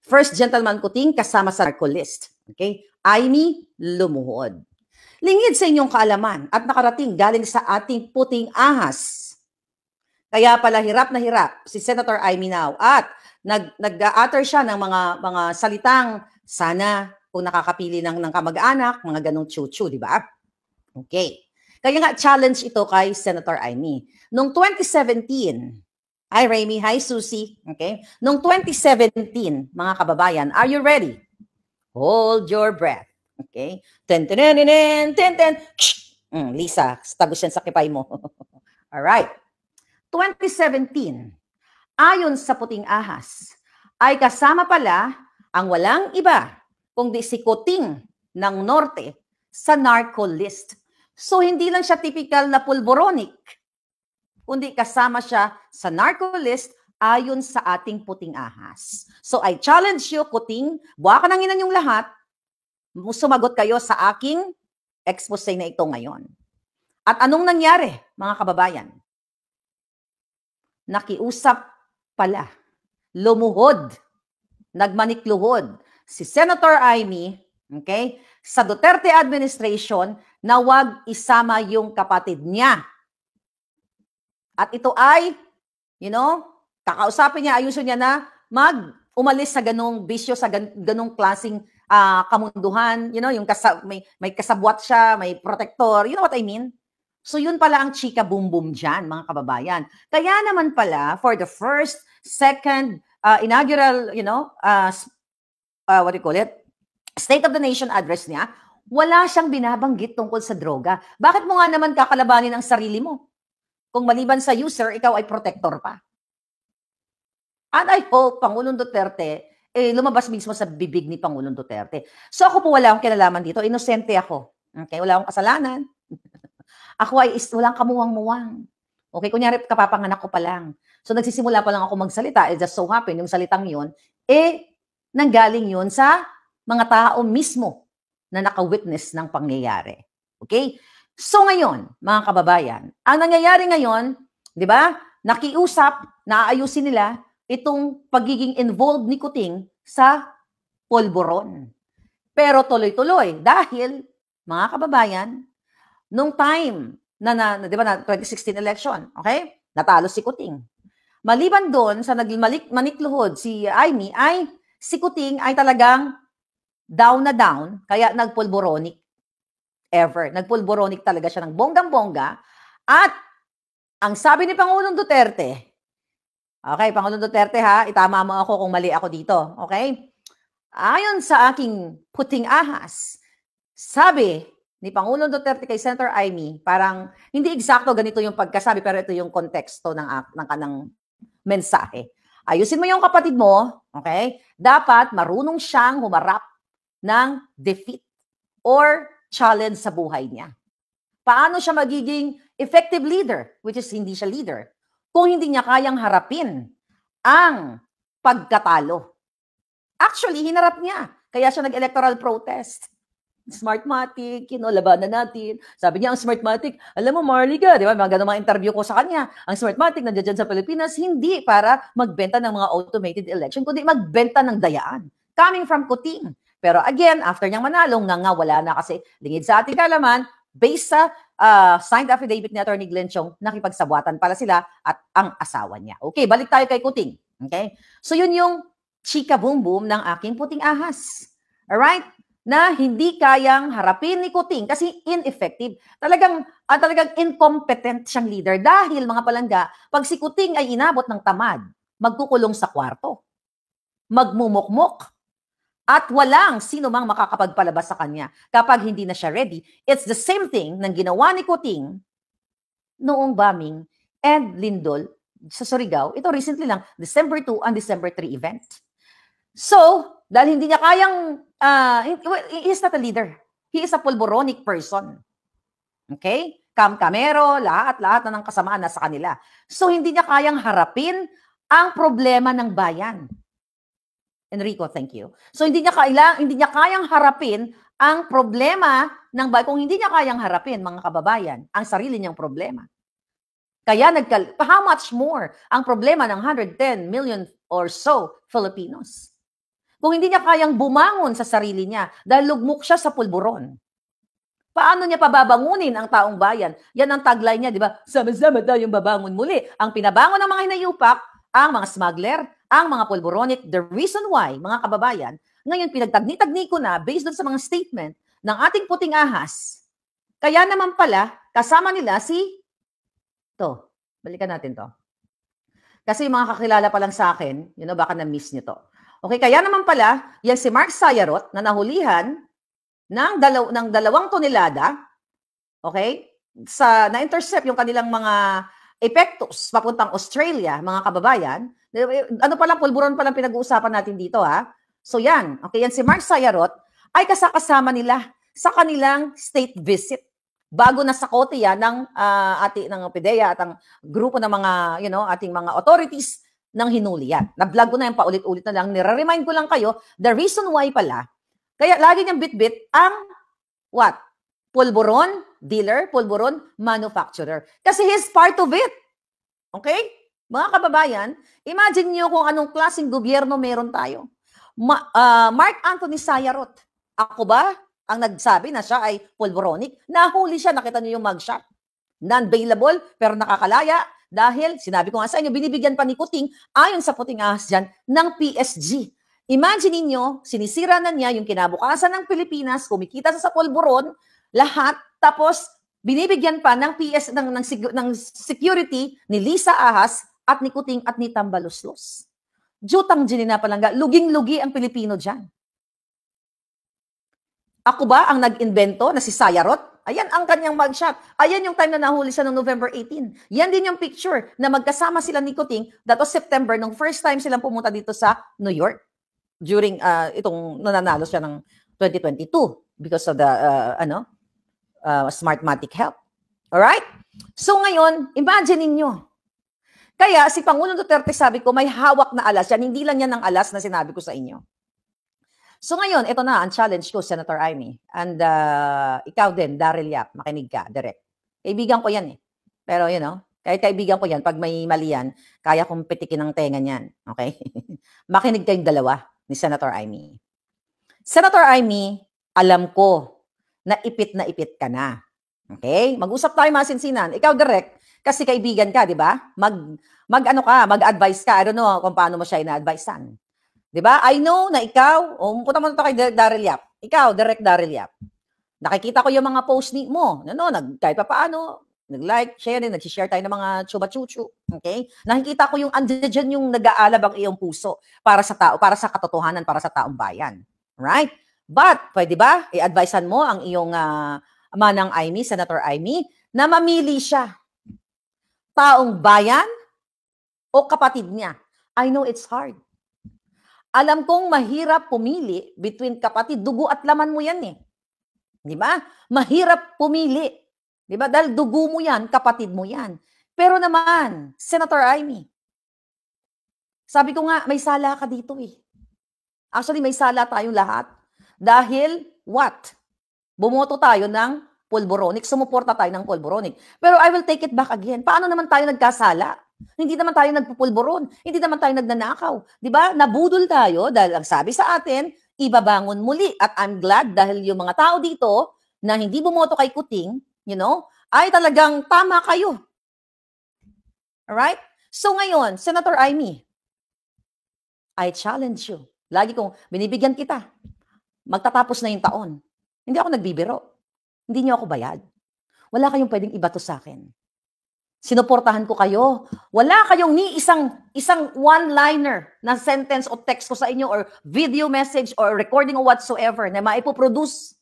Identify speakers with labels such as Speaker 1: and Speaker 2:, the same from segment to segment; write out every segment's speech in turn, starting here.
Speaker 1: First gentleman kuting kasama sa narco list. Okay? Aimee Lumuhod. Lingid sa inyong kaalaman at nakarating galing sa ating puting ahas. Kaya pala hirap na hirap si Senator Aimee now at nag nag-utter siya ng mga mga salitang sana kung nakakapili ng, ng kamag-anak, mga ganong chuchu, di ba? Okay. Kaya nga challenge ito kay Senator Aimee. Noong 2017, Hi, Raimi. Hi, Susie. Okay? Noong 2017, mga kababayan, are you ready? Hold your breath. Okay? Ten, ten, ten, ten, ten, ten. Mm, Lisa, tagos yan sa kipay mo. All right. 2017, ayon sa puting ahas, ay kasama pala ang walang iba kundi si Kuting ng Norte sa narco list. So, hindi lang siya typical na pulboronic kundi kasama siya sa narco list ayon sa ating puting ahas. So I challenge you, kuting, buha ka ng inan yung lahat, sumagot kayo sa aking expose na ito ngayon. At anong nangyari, mga kababayan? Nakiusap pala, lumuhod, nagmanikluhod si Senator Amy, okay, sa Duterte administration na wag isama yung kapatid niya at ito ay, you know, kakausapin niya, ayusin niya na mag umalis sa ganong bisyo, sa gan- ganong klaseng uh, kamunduhan, you know, yung kasa- may, may kasabwat siya, may protector, you know what I mean? So yun pala ang chika boom boom dyan, mga kababayan. Kaya naman pala, for the first, second, uh, inaugural, you know, uh, uh, what do you call it? State of the Nation address niya, wala siyang binabanggit tungkol sa droga. Bakit mo nga naman kakalabanin ang sarili mo? kung maliban sa user, ikaw ay protector pa. And I hope Pangulong Duterte eh, lumabas mismo sa bibig ni Pangulong Duterte. So ako po wala akong kinalaman dito. Inosente ako. Okay, wala akong kasalanan. ako ay is, walang kamuwang-muwang. Okay, kunyari kapapanganak ko pa lang. So nagsisimula pa lang ako magsalita. It just so happened, yung salitang yun, eh, nanggaling yun sa mga tao mismo na nakawitness ng pangyayari. Okay? So ngayon, mga kababayan, ang nangyayari ngayon, 'di ba? Nakiusap, naaayusin nila itong pagiging involved ni Kuting sa polboron. Pero tuloy-tuloy dahil mga kababayan, nung time na, na 'di ba na 2016 election, okay? Natalo si Kuting. Maliban doon sa nagmalik manikluhod si Amy ay si Kuting ay talagang down na down kaya nagpolboronic ever. Nagpulboronic talaga siya ng bonggang-bongga. At ang sabi ni Pangulong Duterte, okay, Pangulong Duterte ha, itama mo ako kung mali ako dito, okay? Ayon sa aking puting ahas, sabi ni Pangulong Duterte kay Senator Amy, parang hindi eksakto ganito yung pagkasabi pero ito yung konteksto ng ng kanang mensahe. Ayusin mo yung kapatid mo, okay? Dapat marunong siyang humarap ng defeat or challenge sa buhay niya. Paano siya magiging effective leader, which is hindi siya leader, kung hindi niya kayang harapin ang pagkatalo. Actually, hinarap niya. Kaya siya nag-electoral protest. Smartmatic, you know, labanan natin. Sabi niya, ang Smartmatic, alam mo, Marliga, di ba, mga ganun mga interview ko sa kanya, ang Smartmatic nandiyan dyan sa Pilipinas, hindi para magbenta ng mga automated election, kundi magbenta ng dayaan. Coming from Kuting, pero again, after niyang manalo, nga nga wala na kasi lingid sa ating kalaman, based sa uh, signed affidavit ni Attorney Glenn Chong, nakipagsabwatan pala sila at ang asawa niya. Okay, balik tayo kay Kuting. Okay? So yun yung chika boom boom ng aking puting ahas. Alright? Na hindi kayang harapin ni Kuting kasi ineffective. Talagang, uh, talagang incompetent siyang leader dahil mga palangga, pag si Kuting ay inabot ng tamad, magkukulong sa kwarto, magmumukmok, at walang sino mang makakapagpalabas sa kanya kapag hindi na siya ready. It's the same thing ng ginawa ni Kuting noong bombing and Lindol sa Surigao. Ito recently lang, December 2 and December 3 event. So, dahil hindi niya kayang, uh, he is not a leader. He is a polboronic person. Okay? Kamkamero, lahat-lahat na ng kasamaan na sa kanila. So, hindi niya kayang harapin ang problema ng bayan. Enrico, thank you. So hindi niya kailang, hindi niya kayang harapin ang problema ng bayan. Kung hindi niya kayang harapin, mga kababayan, ang sarili niyang problema. Kaya nagkal how much more ang problema ng 110 million or so Filipinos. Kung hindi niya kayang bumangon sa sarili niya dahil lugmok siya sa pulburon. Paano niya pababangunin ang taong bayan? Yan ang tagline niya, di ba? Sama-sama tayong babangon muli. Ang pinabangon ng mga hinayupak, ang mga smuggler, ang mga polboronic. The reason why, mga kababayan, ngayon pinagtagni-tagni ko na based on sa mga statement ng ating puting ahas. Kaya naman pala, kasama nila si... To, balikan natin to. Kasi mga kakilala pa lang sa akin, you know, baka na-miss nyo to. Okay, kaya naman pala, yan si Mark Sayarot na nahulihan ng, dalaw ng dalawang tonelada, okay, sa na-intercept yung kanilang mga epektos papuntang Australia, mga kababayan, ano pa lang, pulburon pa lang pinag-uusapan natin dito ha. So yan, okay, yan si Mark Sayarot ay kasakasama nila sa kanilang state visit. Bago na sakote yan ng uh, ati ng PDEA at ang grupo ng mga, you know, ating mga authorities ng hinuli yan. Na-vlog ko na yan paulit-ulit na lang. Nire-remind ko lang kayo, the reason why pala, kaya lagi niyang bit-bit ang what? Pulburon dealer, pulburon, manufacturer. Kasi he's part of it. Okay? Mga kababayan, imagine nyo kung anong klaseng gobyerno meron tayo. Ma- uh, Mark Anthony Sayarot, ako ba ang nagsabi na siya ay pulburonic? Nahuli siya, nakita niyo yung mugshot. Non-bailable, pero nakakalaya dahil, sinabi ko nga sa inyo, binibigyan pa ni Kuting, ayon sa puting ahas dyan, ng PSG. Imagine ninyo, sinisira na niya yung kinabukasan ng Pilipinas, kumikita sa sa polboron, lahat tapos, binibigyan pa ng PS ng, ng, ng security ni Lisa Ahas at ni Kuting at ni Tambaluslos. Jutang Jinina Palanga, luging-lugi ang Pilipino diyan. Ako ba ang nag-invento na si Sayarot? Ayan ang kanyang mugshot. Ayan yung time na nahuli siya noong November 18. Yan din yung picture na magkasama sila ni Kuting. That was September, nung first time silang pumunta dito sa New York. During uh, itong nananalo siya ng 2022 because of the, uh, ano, uh, Smartmatic help. Alright? So ngayon, imagine ninyo. Kaya si Pangulong Duterte sabi ko, may hawak na alas yan. Hindi lang yan ang alas na sinabi ko sa inyo. So ngayon, ito na ang challenge ko, Senator Amy. And uh, ikaw din, Daryl Yap, makinig ka, direct. Kaibigan ko yan eh. Pero you know, kahit kaibigan ko yan, pag may mali yan, kaya kong pitikin ang tenga niyan. Okay? makinig kayong dalawa ni Senator Amy. Senator Amy, alam ko na ipit na ipit ka na. Okay? Mag-usap tayo mga sinsinan. Ikaw direct, kasi kaibigan ka, di ba? Mag, mag ano ka, mag-advise ka. I don't know kung paano mo siya ina-advisean. Di ba? I know na ikaw, oh, punta mo na to kay Daryl Yap. Ikaw, direct Daryl Yap. Nakikita ko yung mga post ni mo. Ano, nag, kahit pa paano, nag-like, share, nag-share tayo ng mga chuba-chuchu. Okay? Nakikita ko yung andyan yung nag-aalab ang iyong puso para sa tao, para sa katotohanan, para sa taong bayan. Right? But, pwede ba, i-advisean mo ang iyong uh, manang Amy, Senator Amy, na mamili siya. Taong bayan o kapatid niya. I know it's hard. Alam kong mahirap pumili between kapatid. Dugo at laman mo yan eh. Di ba? Mahirap pumili. Di ba? Dahil dugo mo yan, kapatid mo yan. Pero naman, Senator Amy, sabi ko nga, may sala ka dito eh. Actually, may sala tayong lahat dahil what? Bumoto tayo ng polboronic, sumuporta tayo ng polboronic. Pero I will take it back again. Paano naman tayo nagkasala? Hindi naman tayo nagpupulboron. Hindi naman tayo nagnanakaw. Di ba? Nabudol tayo dahil ang sabi sa atin, ibabangon muli. At I'm glad dahil yung mga tao dito na hindi bumoto kay Kuting, you know, ay talagang tama kayo. Alright? So ngayon, Senator Amy, I challenge you. Lagi kong binibigyan kita Magtatapos na yung taon. Hindi ako nagbibiro. Hindi niyo ako bayad. Wala kayong pwedeng ibato sa akin. Sinuportahan ko kayo. Wala kayong ni isang isang one-liner na sentence o text ko sa inyo or video message or recording or whatsoever na maipoproduce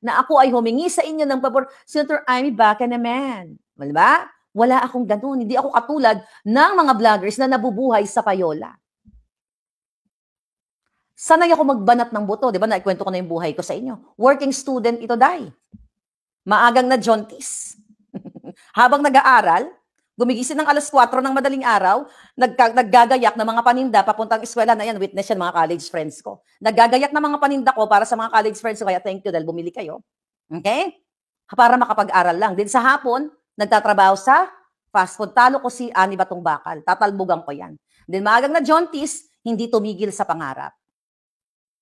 Speaker 1: na ako ay humingi sa inyo ng pabor. Senator Amy man. naman. ba? Wala akong ganun. Hindi ako katulad ng mga vloggers na nabubuhay sa payola. Sanay ako magbanat ng buto, 'di ba? Naikwento ko na yung buhay ko sa inyo. Working student ito, dai. Maagang na jaundice. Habang nag-aaral, gumigising ng alas 4 ng madaling araw, nag naggagayak ng mga paninda papuntang eskwela na yan, witness yan mga college friends ko. Naggagayak ng mga paninda ko para sa mga college friends ko, kaya thank you dahil bumili kayo. Okay? Para makapag-aral lang. Then sa hapon, nagtatrabaho sa fast food. Talo ko si Ani Batong Bakal. Tatalbugan ko yan. Then maagang na jaundice, hindi tumigil sa pangarap.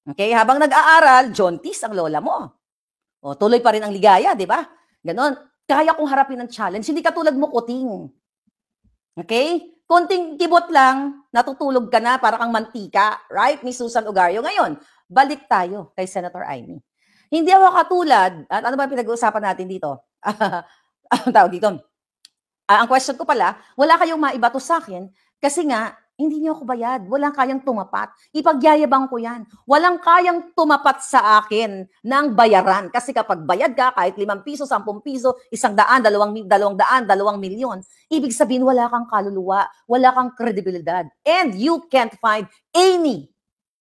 Speaker 1: Okay, habang nag-aaral, jauntice ang lola mo. O, tuloy pa rin ang ligaya, di ba? Ganon. Kaya kong harapin ang challenge. Hindi ka tulad mo kuting. Okay? Konting kibot lang, natutulog ka na para kang mantika. Right, Miss Susan Ugario? Ngayon, balik tayo kay Senator Amy. Hindi ako katulad, at ano ba pinag-uusapan natin dito? ang tawag dito? Uh, ang question ko pala, wala kayong maibato sa akin kasi nga, hindi niyo ako bayad. Walang kayang tumapat. Ipagyayabang ko yan. Walang kayang tumapat sa akin ng bayaran. Kasi kapag bayad ka, kahit 5 piso, 10 piso, isang daan, dalawang, dalawang daan, dalawang milyon, ibig sabihin wala kang kaluluwa, wala kang kredibilidad. And you can't find any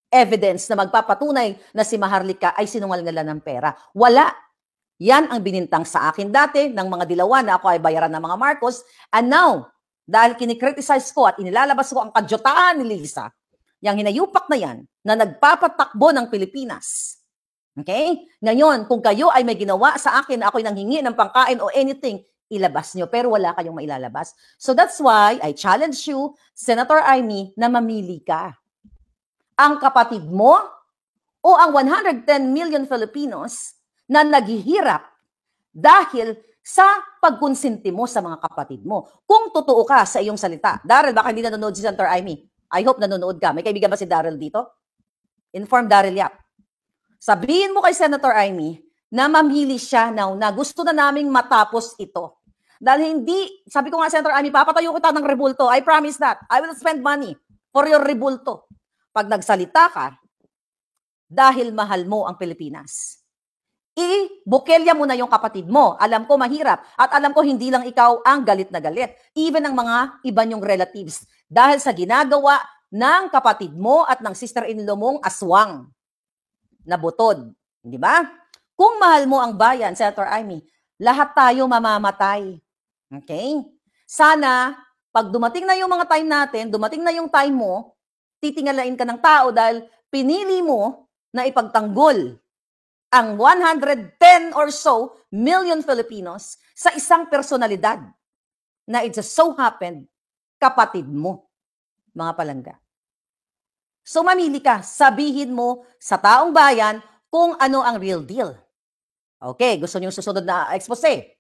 Speaker 1: evidence na magpapatunay na si Maharlika ay sinungalngala ng pera. Wala. Yan ang binintang sa akin dati ng mga dilawan na ako ay bayaran ng mga Marcos. And now, dahil kinikriticize ko at inilalabas ko ang kadyotaan ni Lisa, yung hinayupak na yan, na nagpapatakbo ng Pilipinas. Okay? Ngayon, kung kayo ay may ginawa sa akin na ako'y nanghingi ng pangkain o anything, ilabas nyo. Pero wala kayong mailalabas. So that's why I challenge you, Senator Amy, na mamili ka. Ang kapatid mo o ang 110 million Filipinos na naghihirap dahil sa pagkonsinti mo sa mga kapatid mo. Kung totoo ka sa iyong salita. Daryl, baka hindi nanonood si Senator Amy. I hope nanonood ka. May kaibigan ba si Daryl dito? Inform Daryl Yap. Sabihin mo kay Senator Amy na mamili siya now na gusto na naming matapos ito. Dahil hindi, sabi ko nga Senator Amy, papatayo kita ng rebulto. I promise that. I will spend money for your rebulto. Pag nagsalita ka, dahil mahal mo ang Pilipinas i-bukelya mo na yung kapatid mo. Alam ko mahirap at alam ko hindi lang ikaw ang galit na galit. Even ang mga iba niyong relatives dahil sa ginagawa ng kapatid mo at ng sister-in-law mong aswang na butod. Di ba? Kung mahal mo ang bayan, Senator Amy, lahat tayo mamamatay. Okay? Sana, pag dumating na yung mga time natin, dumating na yung time mo, titingalain ka ng tao dahil pinili mo na ipagtanggol ang 110 or so million Filipinos sa isang personalidad na it just so happened, kapatid mo, mga palangga. So mamili ka, sabihin mo sa taong bayan kung ano ang real deal. Okay, gusto niyo susunod na expose.